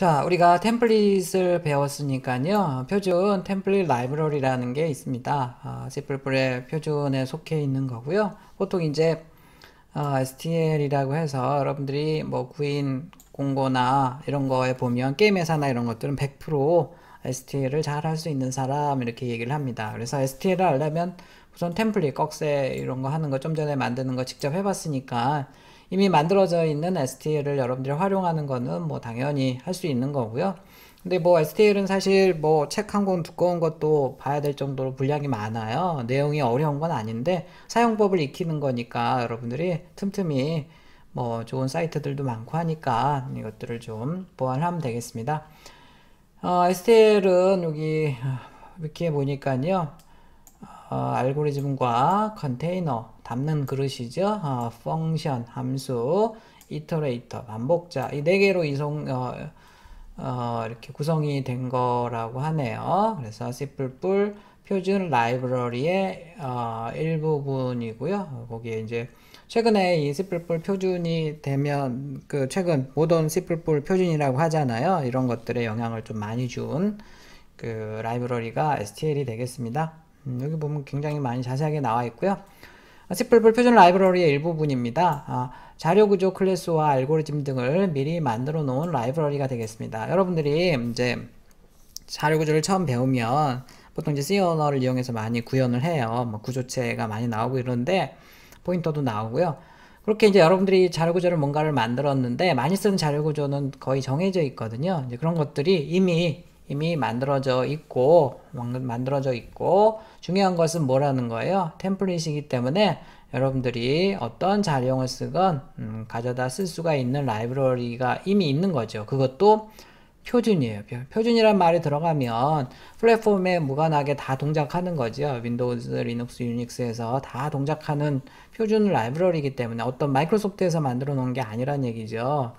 자, 우리가 템플릿을 배웠으니까요. 표준 템플릿 라이브러리라는 게 있습니다. 아, C++의 표준에 속해 있는 거고요. 보통 이제 아, STL이라고 해서 여러분들이 뭐 구인 공고나 이런 거에 보면 게임 회사나 이런 것들은 100% STL을 잘 할 수 있는 사람 이렇게 얘기를 합니다. 그래서 STL을 알려면 우선 템플릿, 꺽쇠 이런 거 하는 거 좀 전에 만드는 거 직접 해봤으니까 이미 만들어져 있는 STL을 여러분들이 활용하는 거는 뭐 당연히 할 수 있는 거고요. 근데 뭐 STL은 사실 뭐 책 한 권 두꺼운 것도 봐야 될 정도로 분량이 많아요. 내용이 어려운 건 아닌데 사용법을 익히는 거니까 여러분들이 틈틈이 뭐 좋은 사이트들도 많고 하니까 이것들을 좀 보완하면 되겠습니다. 어, STL은 여기 위키에 보니까요. 어, 알고리즘과 컨테이너 담는 그릇이죠. 어, function 함수, iterator 반복자 이 네 개로 이송 어, 어, 이렇게 구성이 된 거라고 하네요. 그래서 씨 표준 라이브러리의 어, 일부분이고요. 거기에 이제 최근에 이씨 표준이 되면 그 최근 모던 씨 표준이라고 하잖아요. 이런 것들에 영향을 좀 많이 준 그 라이브러리가 STL이 되겠습니다. 음, 여기 보면 굉장히 많이 자세하게 나와 있고요. C++ 아, 표준 라이브러리의 일부분입니다. 아, 자료구조 클래스와 알고리즘 등을 미리 만들어 놓은 라이브러리가 되겠습니다. 여러분들이 이제 자료구조를 처음 배우면 보통 이제 C 언어를 이용해서 많이 구현을 해요. 뭐 구조체가 많이 나오고 이런데 포인터도 나오고요. 그렇게 이제 여러분들이 자료구조를 뭔가를 만들었는데 많이 쓰는 자료구조는 거의 정해져 있거든요. 이제 그런 것들이 이미 이미 만들어져 있고 만들어져 있고 중요한 것은 뭐라는 거예요? 템플릿이기 때문에 여러분들이 어떤 자료용을 쓰건 음, 가져다 쓸 수가 있는 라이브러리가 이미 있는 거죠. 그것도 표준이에요. 표준이란 말이 들어가면 플랫폼에 무관하게 다 동작하는 거죠. 윈도우즈, 리눅스, 유닉스에서 다 동작하는 표준 라이브러리이기 때문에 어떤 마이크로소프트에서 만들어 놓은 게 아니란 얘기죠.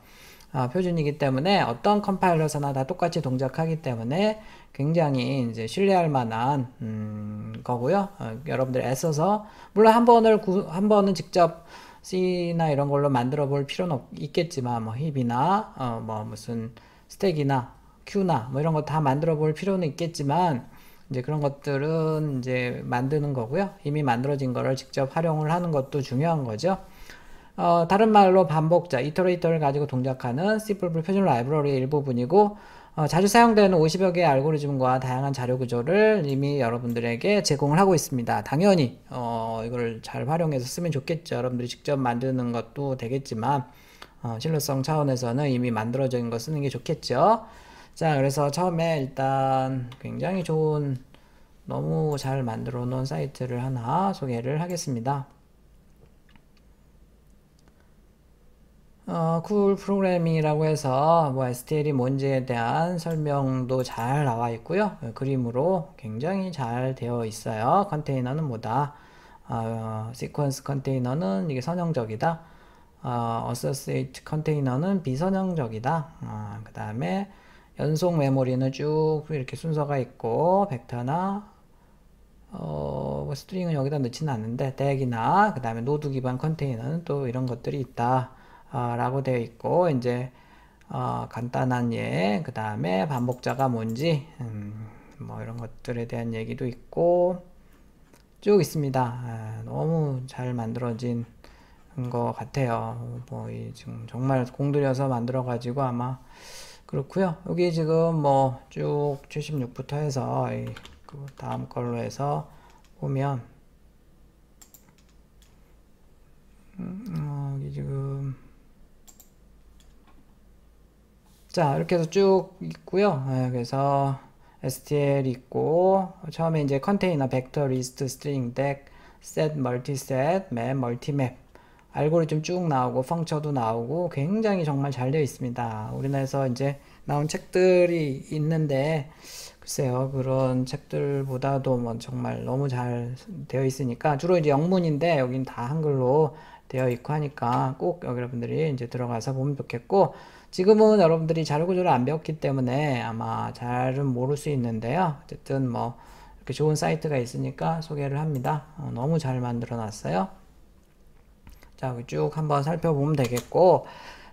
아, 표준이기 때문에 어떤 컴파일러서나 다 똑같이 동작하기 때문에 굉장히 이제 신뢰할 만한 음, 거고요. 어, 여러분들 애써서 물론 한 번을 구, 한 번은 직접 C나 이런 걸로 만들어 볼 필요는 없, 있겠지만 뭐 힙이나 어, 뭐 무슨 스택이나 Q나 뭐 이런 거 다 만들어 볼 필요는 있겠지만 이제 그런 것들은 이제 만드는 거고요. 이미 만들어진 거를 직접 활용을 하는 것도 중요한 거죠. 어, 다른 말로 반복자, 이터레이터를 가지고 동작하는 C++ 표준 라이브러리의 일부분이고 어, 자주 사용되는 50여 개의 알고리즘과 다양한 자료 구조를 이미 여러분들에게 제공을 하고 있습니다. 당연히 어, 이걸 잘 활용해서 쓰면 좋겠죠. 여러분들이 직접 만드는 것도 되겠지만 어, 실효성 차원에서는 이미 만들어진 거 쓰는 게 좋겠죠. 자, 그래서 처음에 일단 굉장히 좋은 너무 잘 만들어 놓은 사이트를 하나 소개를 하겠습니다. 어, 쿨 프로그래밍이라고 해서 뭐 STL이 뭔지에 대한 설명도 잘 나와 있고요. 예, 그림으로 굉장히 잘 되어 있어요. 컨테이너는 뭐다. 어, 시퀀스 컨테이너는 이게 선형적이다. 어, associate 컨테이너는 비선형적이다. 어, 그 다음에 연속 메모리는 쭉 이렇게 순서가 있고 벡터나 어, 뭐 스트링은 여기다 넣지는 않는데 덱이나 그 다음에 노드 기반 컨테이너는 또 이런 것들이 있다. 아, 라고 되어 있고 이제 어, 간단한 예, 그 다음에 반복자가 뭔지 음, 뭐 이런 것들에 대한 얘기도 있고 쭉 있습니다. 아, 너무 잘 만들어진 것 같아요. 뭐 이 지금 정말 공들여서 만들어 가지고 아마 그렇고요. 여기 지금 뭐 쭉 76부터 해서 이, 그 다음 걸로 해서 보면 자 이렇게 해서 쭉 있고요 예, 그래서 STL 있고 처음에 이제 컨테이너 벡터 리스트 스트링 덱 셋, 멀티셋, 맵, 멀티맵 알고리즘 쭉 나오고 펑처도 나오고 굉장히 정말 잘 되어 있습니다 우리나라에서 이제 나온 책들이 있는데 글쎄요 그런 책들보다도 뭐 정말 너무 잘 되어 있으니까 주로 이제 영문인데 여긴 다 한글로 되어 있고 하니까 꼭 여러분들이 이제 들어가서 보면 좋겠고 지금은 여러분들이 자료구조를 안 배웠기 때문에 아마 잘은 모를 수 있는데요. 어쨌든 뭐 이렇게 좋은 사이트가 있으니까 소개를 합니다. 어, 너무 잘 만들어 놨어요. 자, 쭉 한번 살펴보면 되겠고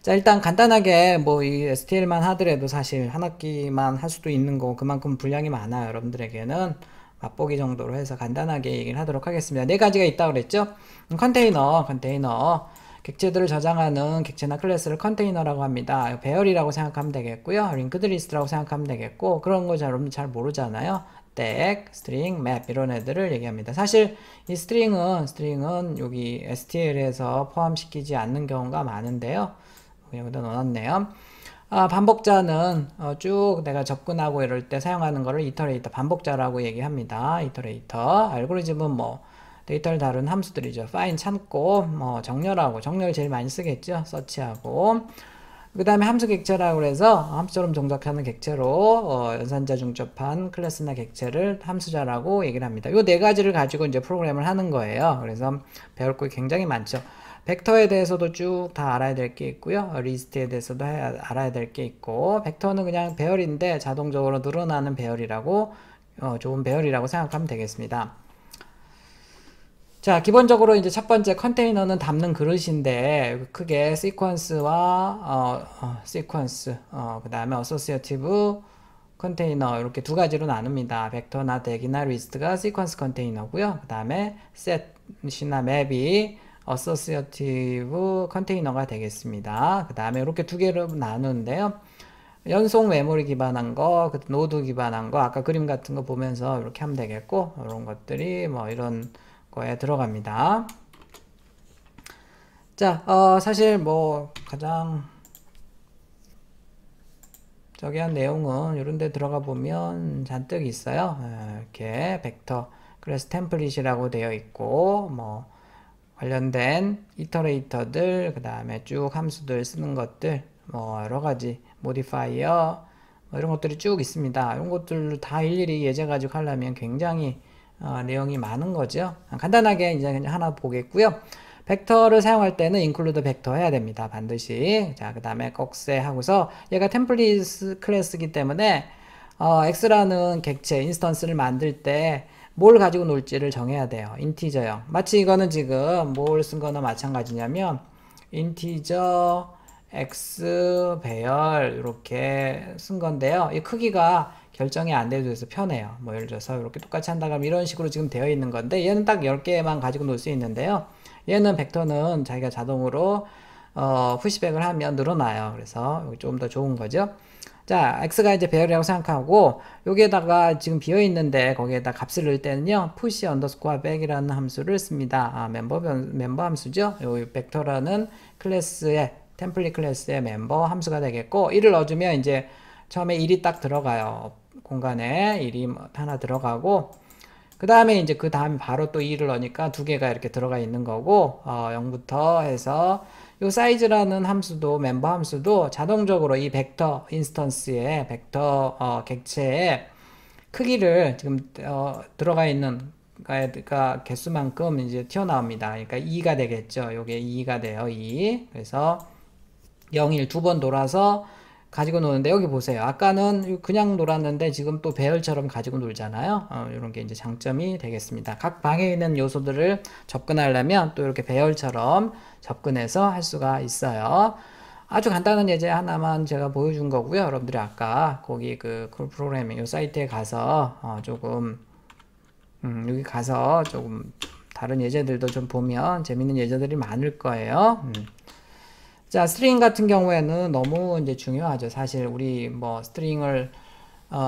자 일단 간단하게 뭐 이 STL만 하더라도 사실 한 학기만 할 수도 있는 거 그만큼 분량이 많아요 여러분들에게는 맛보기 정도로 해서 간단하게 얘기를 하도록 하겠습니다. 네 가지가 있다고 그랬죠? 컨테이너, 컨테이너. 객체들을 저장하는 객체나 클래스를 컨테이너라고 합니다. 배열이라고 생각하면 되겠고요. 링크드 리스트라고 생각하면 되겠고 그런 거 여러분 잘 모르잖아요. 덱, 스트링, 맵 이런 애들을 얘기합니다. 사실 이 스트링은 스트링은 여기 STL에서 포함시키지 않는 경우가 많은데요. 여기다 넣어놨네요. 아, 반복자는 어, 쭉 내가 접근하고 이럴 때 사용하는 것을 이터레이터 반복자라고 얘기합니다. 이터레이터 알고리즘은 뭐 데이터를 다룬 함수들이죠. 파인 참고 뭐 정렬하고 정렬 제일 많이 쓰겠죠. 서치하고 그 다음에 함수 객체라고 해서 함수처럼 동작하는 객체로 어, 연산자 중첩한 클래스나 객체를 함수자라고 얘기를 합니다. 이 네 가지를 가지고 이제 프로그램을 하는 거예요. 그래서 배울 거 굉장히 많죠. 벡터에 대해서도 쭉 다 알아야 될 게 있고요. 리스트에 대해서도 알아야 될 게 있고 벡터는 그냥 배열인데 자동적으로 늘어나는 배열이라고 어, 좋은 배열이라고 생각하면 되겠습니다. 자, 기본적으로 이제 첫 번째 컨테이너는 담는 그릇인데 크게 시퀀스와 어, 어, 시퀀스, 어, 그다음에 어소시어티브 컨테이너 이렇게 두 가지로 나눕니다. 벡터나 덱이나 리스트가 시퀀스 컨테이너고요. 그다음에 셋이나 맵이 어서시어티브 컨테이너가 되겠습니다. 그 다음에 이렇게 두개를 나누는데요. 연속 메모리 기반한 거, 그 노드 기반한 거, 아까 그림 같은 거 보면서 이렇게 하면 되겠고, 이런 것들이 뭐 이런 거에 들어갑니다. 자, 어, 사실 뭐 가장 저기 한 내용은 이런 데 들어가 보면 잔뜩 있어요. 이렇게 벡터, 그래서 템플릿이라고 되어 있고, 뭐, 관련된 이터레이터들, 그 다음에 쭉 함수들 쓰는 것들, 뭐 여러 가지 모디파이어 뭐 이런 것들이 쭉 있습니다. 이런 것들 다 일일이 예제 가지고 하려면 굉장히 어, 내용이 많은 거죠. 간단하게 이제 그냥 하나 보겠고요. 벡터를 사용할 때는 include 벡터 해야 됩니다. 반드시. 자, 그 다음에 꺽쇠 하고서 얘가 템플릿 클래스기 때문에 어, x라는 객체 인스턴스를 만들 때뭘 가지고 놀지를 정해야 돼요. 인티저형. 마치 이거는 지금 뭘 쓴 거나 마찬가지냐면 인티저 x 배열 이렇게 쓴 건데요. 이 크기가 결정이 안 돼도 돼서 편해요. 뭐 예를 들어서 이렇게 똑같이 한다 그러면 이런 식으로 지금 되어 있는 건데 얘는 딱 10개만 가지고 놀 수 있는데요. 얘는 벡터는 자기가 자동으로 어, 푸시백을 하면 늘어나요. 그래서 조더 좋은 거죠. 자, x가 이제 배열이라고 생각하고 여기에다가 지금 비어 있는데 거기에다 값을 넣을 때는요. push underscore back이라는 함수를 씁니다. 아, 멤버 멤버 함수죠. 요 벡터라는 클래스의 템플릿 클래스의 멤버 함수가 되겠고 이를 넣어주면 이제 처음에 1이 딱 들어가요. 공간에 1이 뭐 하나 들어가고 그 다음에 이제 그다음 바로 또 2를 넣으니까 두 개가 이렇게 들어가 있는 거고 어, 0부터 해서 이 사이즈라는 함수도 멤버 함수도 자동적으로 이 벡터 인스턴스의 벡터 어, 객체의 크기를 지금 어, 들어가 있는 가 개수만큼 이제 튀어나옵니다. 그러니까 2가 되겠죠. 요게 2가 돼요. 2. 그래서 0일 두번 돌아서 가지고 노는데 여기 보세요. 아까는 그냥 놀았는데 지금 또 배열처럼 가지고 놀잖아요. 어, 이런 게 이제 장점이 되겠습니다. 각 방에 있는 요소들을 접근하려면 또 이렇게 배열처럼 접근해서 할 수가 있어요. 아주 간단한 예제 하나만 제가 보여준 거고요. 여러분들이 아까 거기 그 프로그래밍 요 사이트에 가서 어, 조금 음, 여기 가서 조금 다른 예제들도 좀 보면 재밌는 예제들이 많을 거예요. 음. 자, 스트링 같은 경우에는 너무 이제 중요하죠. 사실 우리 뭐 스트링을 어,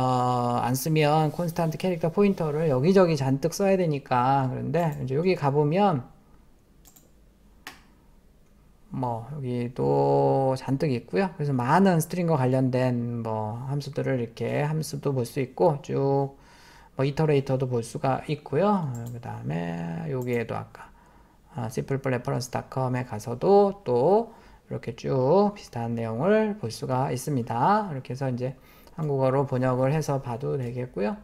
안 쓰면 콘스탄트 캐릭터 포인터를 여기저기 잔뜩 써야 되니까 그런데 이제 여기 가보면 뭐 여기도 잔뜩 있고요. 그래서 많은 스트링과 관련된 뭐 함수들을 이렇게 함수도 볼 수 있고 쭉 뭐 이터레이터도 볼 수가 있고요. 그 다음에 여기에도 아까 아, s i m p l e r e f e r e n c o m 에 가서도 또 이렇게 쭉 비슷한 내용을 볼 수가 있습니다. 이렇게 해서 이제 한국어로 번역을 해서 봐도 되겠고요.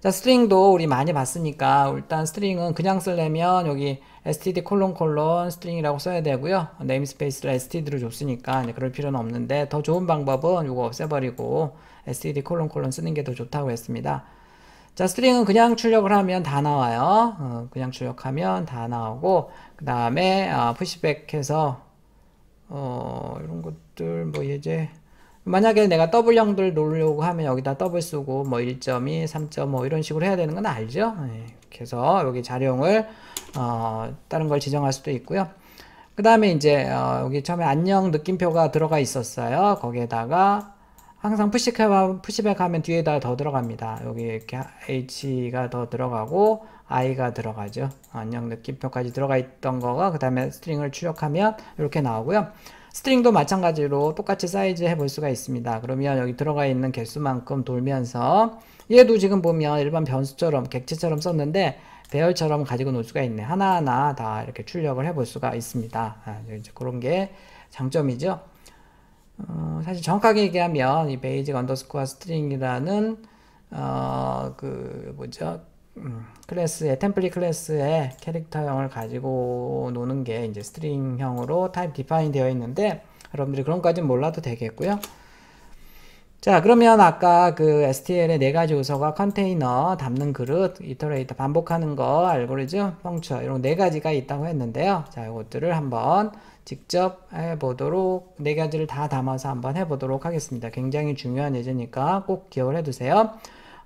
자, 스트링도 우리 많이 봤으니까 일단 스트링은 그냥 쓰려면 여기 std 콜론 콜론 스트링이라고 써야 되고요. 네임스페이스를 std로 줬으니까 그럴 필요는 없는데 더 좋은 방법은 이거 없애버리고 std 콜론 콜론 쓰는 게 더 좋다고 했습니다. 자, 스트링은 그냥 출력을 하면 다 나와요. 어, 그냥 출력하면 다 나오고, 그 다음에, 어, 푸시백 해서, 어, 이런 것들, 뭐, 예제. 만약에 내가 더블형들 놓으려고 하면 여기다 더블 쓰고, 뭐, 1.2, 3.5 이런 식으로 해야 되는 건 알죠? 예, 그래서 여기 자령을, 어, 다른 걸 지정할 수도 있고요. 그 다음에 이제, 어, 여기 처음에 안녕 느낌표가 들어가 있었어요. 거기에다가, 항상 푸시백 가면, 푸시백 하면 뒤에다 더 들어갑니다. 여기 이렇게 H가 더 들어가고 I가 들어가죠. 안녕 느낌표까지 들어가 있던 거가 그 다음에 스트링을 출력하면 이렇게 나오고요. 스트링도 마찬가지로 똑같이 사이즈 해볼 수가 있습니다. 그러면 여기 들어가 있는 개수만큼 돌면서 얘도 지금 보면 일반 변수처럼 객체처럼 썼는데 배열처럼 가지고 놓을 수가 있네. 하나하나 다 이렇게 출력을 해볼 수가 있습니다. 아, 이제 그런 게 장점이죠. 어, 사실 정확하게 얘기하면 이 베이직 언더스코어 스트링이라는 어, 그 뭐죠 음, 클래스의 템플릿 클래스의 캐릭터형을 가지고 노는 게 이제 스트링형으로 타입 디파인 되어 있는데 여러분들이 그런 것 까진 몰라도 되겠고요. 자 그러면 아까 그 STL의 네 가지 요소가 컨테이너, 담는 그릇, 이터레이터, 반복하는 거, 알고리즘, 펑처 이런 네 가지가 있다고 했는데요. 자 이것들을 한번 직접 해보도록 네 가지를 다 담아서 한번 해보도록 하겠습니다. 굉장히 중요한 예제니까 꼭 기억을 해두세요.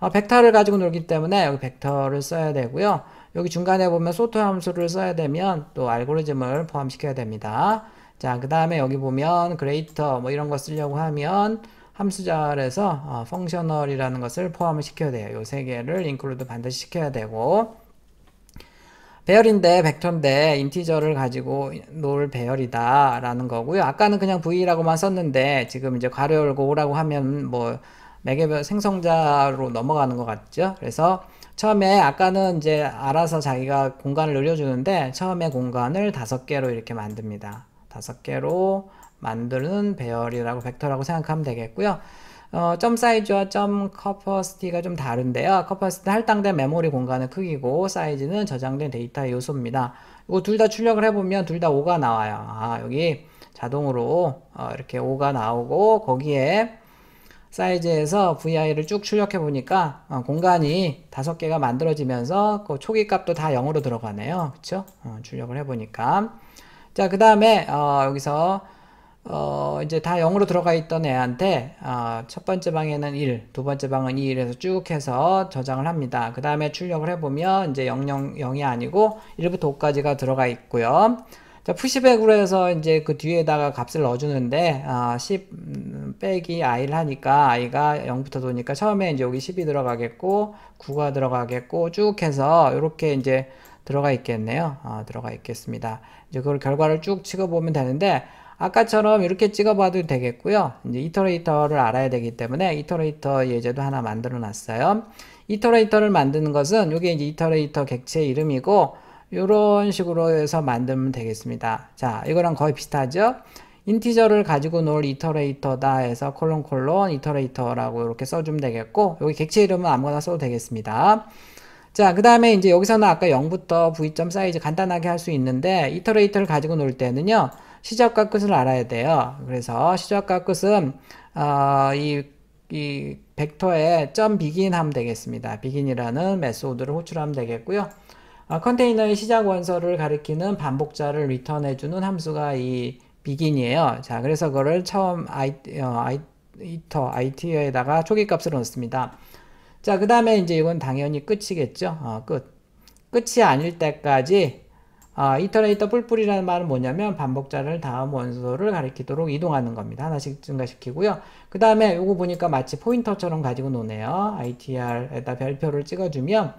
어, 벡터를 가지고 놀기 때문에 여기 벡터를 써야 되고요. 여기 중간에 보면 소토 함수를 써야 되면 또 알고리즘을 포함시켜야 됩니다. 자, 그 다음에 여기 보면 greater 뭐 이런 거 쓰려고 하면 함수자에서 어, functional이라는 것을 포함 시켜야 돼요. 이 세 개를 include 반드시 시켜야 되고 배열인데 벡터인데 인티저를 가지고 놓을 배열이다 라는 거고요 아까는 그냥 v라고만 썼는데 지금 이제 괄호 열고 오라고 하면 뭐 매개별 생성자로 넘어가는 것 같죠 그래서 처음에 아까는 이제 알아서 자기가 공간을 늘려주는데 처음에 공간을 다섯 개로 이렇게 만듭니다 다섯 개로 만드는 배열이라고 벡터라고 생각하면 되겠고요 어, 점 사이즈와 점커퍼스티가좀 다른데요. 커퍼스티 할당된 메모리 공간의 크기고 사이즈는 저장된 데이터 의 요소입니다. 이거 둘다 출력을 해보면 둘 다 5가 나와요. 아, 여기 자동으로 어, 이렇게 5가 나오고 거기에 사이즈에서 VI를 쭉 출력해 보니까 어, 공간이 다섯 개가 만들어지면서 그 초기 값도 다 0으로 들어가네요. 그쵸? 어, 출력을 해보니까. 자, 그 다음에 어, 여기서 어, 이제 다 0으로 들어가 있던 애한테, 어, 첫 번째 방에는 1, 두 번째 방은 2, 이래서 쭉 해서 저장을 합니다. 그 다음에 출력을 해보면, 이제 0, 0, 0이 아니고, 1부터 5까지가 들어가 있고요. 자, 푸시백으로 해서 이제 그 뒤에다가 값을 넣어주는데, 어, 10 빼기 음, i를 하니까, i가 0부터 도니까, 처음에 이제 여기 10이 들어가겠고, 9가 들어가겠고, 쭉 해서, 이렇게 이제 들어가 있겠네요. 어, 들어가 있겠습니다. 이제 그걸 결과를 쭉 찍어보면 되는데, 아까처럼 이렇게 찍어봐도 되겠고요. 이제 이터레이터를 알아야 되기 때문에 이터레이터 예제도 하나 만들어 놨어요. 이터레이터를 만드는 것은 이게 이제 이터레이터 객체 이름이고 이런 식으로 해서 만들면 되겠습니다. 자, 이거랑 거의 비슷하죠? 인티저를 가지고 놓을 이터레이터다 해서 콜론 콜론 이터레이터라고 이렇게 써주면 되겠고 여기 객체 이름은 아무거나 써도 되겠습니다. 자, 그 다음에 이제 여기서는 아까 0부터 v.size 간단하게 할 수 있는데 이터레이터를 가지고 놓을 때는요. 시작과 끝을 알아야 돼요. 그래서 시작과 끝은 어, 이, 이 벡터에 점 비긴 하면 되겠습니다. 비긴이라는 메소드를 호출하면 되겠고요. 어, 컨테이너의 시작 원서를 가리키는 반복자를 리턴해주는 함수가 이 비긴이에요. 자, 그래서 그거를 처음 아이, 어, 아이, 이터, IT에다가 초기값을 넣습니다. 자, 그 다음에 이제 이건 당연히 끝이겠죠. 어, 끝. 끝이 아닐 때까지 아, 이터레이터 뿔뿔이라는 말은 뭐냐면 반복자를 다음 원소를 가리키도록 이동하는 겁니다. 하나씩 증가시키고요. 그 다음에 요거 보니까 마치 포인터처럼 가지고 노네요. ITR에다 별표를 찍어주면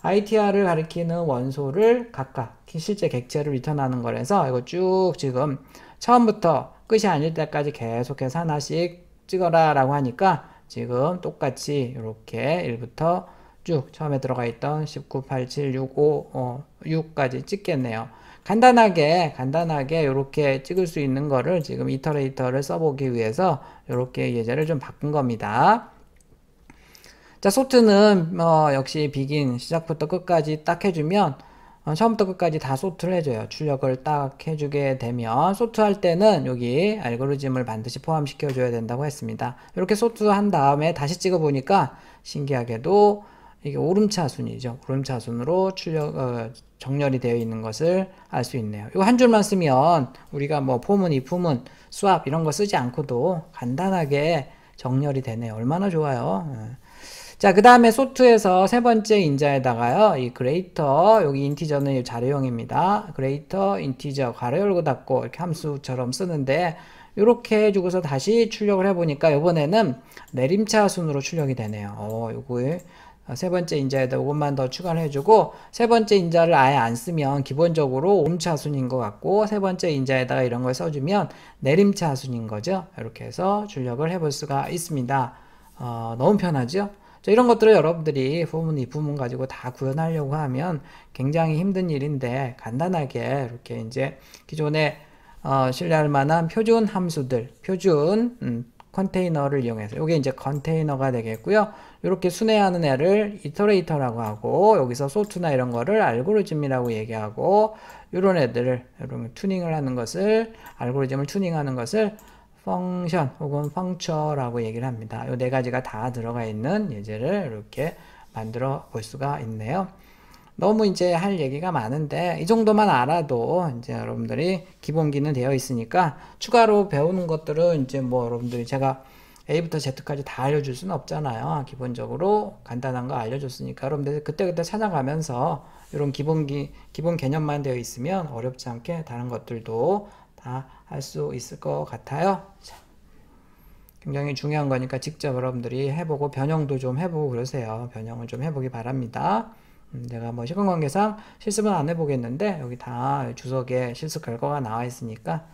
ITR을 가리키는 원소를 각각 실제 객체를 리턴하는 거라서 이거 쭉 지금 처음부터 끝이 아닐 때까지 계속해서 하나씩 찍어라 라고 하니까 지금 똑같이 이렇게 1부터 쭉 처음에 들어가 있던 19, 8, 7, 6, 5, 어, 6까지 찍겠네요. 간단하게 간단하게 이렇게 찍을 수 있는 거를 지금 이터레이터를 써보기 위해서 이렇게 예제를 좀 바꾼 겁니다. 자 소트는 어, 역시 비긴 시작부터 끝까지 딱 해주면 어, 처음부터 끝까지 다 소트를 해줘요. 출력을 딱 해주게 되면 소트할 때는 여기 알고리즘을 반드시 포함시켜줘야 된다고 했습니다. 이렇게 소트한 다음에 다시 찍어보니까 신기하게도 이게 오름차순이죠. 오름차순으로 출력 어, 정렬이 되어 있는 것을 알 수 있네요. 이거 한 줄만 쓰면 우리가 뭐 포문, 이품은, 수압 이런 거 쓰지 않고도 간단하게 정렬이 되네요. 얼마나 좋아요. 예. 자, 그 다음에 소트에서 세 번째 인자에다가요, 이 greater, 여기 인티저는 자료형입니다. greater, 인티저, 괄호 열고 닫고, 이렇게 함수처럼 쓰는데, 이렇게 해주고서 다시 출력을 해보니까, 이번에는 내림차 순으로 출력이 되네요. 어, 요거에 아, 세 번째 인자에다 5분만 더 추가를 해주고 세 번째 인자를 아예 안 쓰면 기본적으로 옴차 순인 것 같고 세 번째 인자에다가 이런 걸 써주면 내림차 순인 거죠. 이렇게 해서 출력을 해 볼 수가 있습니다. 어, 너무 편하죠? 자, 이런 것들을 여러분들이 부문, 이부문 가지고 다 구현하려고 하면 굉장히 힘든 일인데 간단하게 이렇게 이제 기존에 어, 신뢰할 만한 표준 함수들, 표준 음, 컨테이너를 이용해서 이게 이제 컨테이너가 되겠고요. 이렇게 순회하는 애를 이터레이터라고 하고 여기서 소트나 이런 거를 알고리즘이라고 얘기하고 이런 애들을 이런 튜닝을 하는 것을 알고리즘을 튜닝하는 것을 펑션 혹은 펑처라고 얘기를 합니다. 이 네 가지가 다 들어가 있는 예제를 이렇게 만들어 볼 수가 있네요. 너무 이제 할 얘기가 많은데 이 정도만 알아도 이제 여러분들이 기본기는 되어 있으니까 추가로 배우는 것들은 이제 뭐 여러분들이 제가 A부터 Z까지 다 알려줄 수는 없잖아요. 기본적으로 간단한 거 알려줬으니까 여러분들 그때그때 찾아가면서 이런 기본기 기본 개념만 되어 있으면 어렵지 않게 다른 것들도 다 할 수 있을 것 같아요. 굉장히 중요한 거니까 직접 여러분들이 해보고 변형도 좀 해보고 그러세요. 변형을 좀 해보기 바랍니다. 제가 음, 뭐 시간 관계상 실습은 안 해보겠는데 여기 다 주석에 실습 결과가 나와 있으니까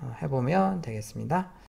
어, 해보면 되겠습니다.